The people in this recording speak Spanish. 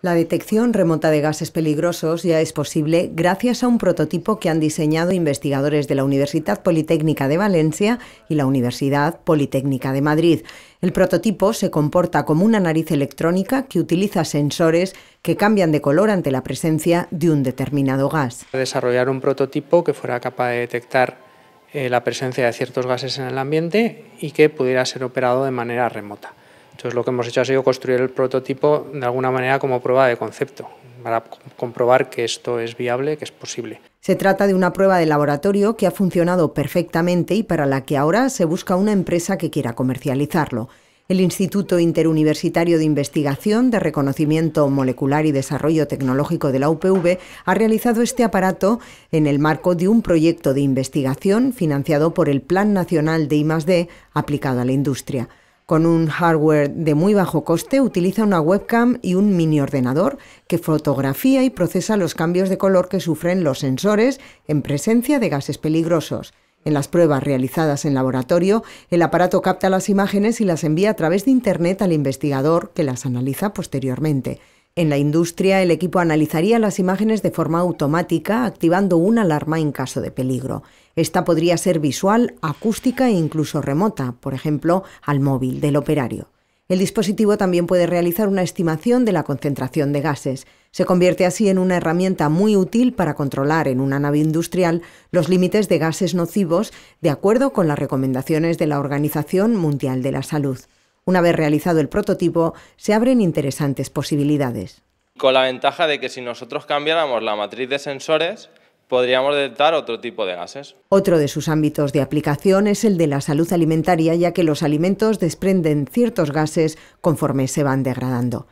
La detección remota de gases peligrosos ya es posible gracias a un prototipo que han diseñado investigadores de la Universidad Politécnica de Valencia y la Universidad Politécnica de Madrid. El prototipo se comporta como una nariz electrónica que utiliza sensores que cambian de color ante la presencia de un determinado gas. Desarrollar un prototipo que fuera capaz de detectar eh, la presencia de ciertos gases en el ambiente y que pudiera ser operado de manera remota. Entonces lo que hemos hecho ha sido construir el prototipo de alguna manera como prueba de concepto, para comprobar que esto es viable, que es posible. Se trata de una prueba de laboratorio que ha funcionado perfectamente y para la que ahora se busca una empresa que quiera comercializarlo. El Instituto Interuniversitario de Investigación de Reconocimiento Molecular y Desarrollo Tecnológico de la UPV ha realizado este aparato en el marco de un proyecto de investigación financiado por el Plan Nacional de I+D aplicado a la industria. Con un hardware de muy bajo coste, utiliza una webcam y un mini ordenador que fotografía y procesa los cambios de color que sufren los sensores en presencia de gases peligrosos. En las pruebas realizadas en laboratorio, el aparato capta las imágenes y las envía a través de Internet al investigador que las analiza posteriormente. En la industria, el equipo analizaría las imágenes de forma automática, activando una alarma en caso de peligro. Esta podría ser visual, acústica e incluso remota, por ejemplo, al móvil del operario. El dispositivo también puede realizar una estimación de la concentración de gases. Se convierte así en una herramienta muy útil para controlar en una nave industrial los límites de gases nocivos de acuerdo con las recomendaciones de la Organización Mundial de la Salud. Una vez realizado el prototipo, se abren interesantes posibilidades. Con la ventaja de que si nosotros cambiáramos la matriz de sensores, podríamos detectar otro tipo de gases. Otro de sus ámbitos de aplicación es el de la salud alimentaria, ya que los alimentos desprenden ciertos gases conforme se van degradando.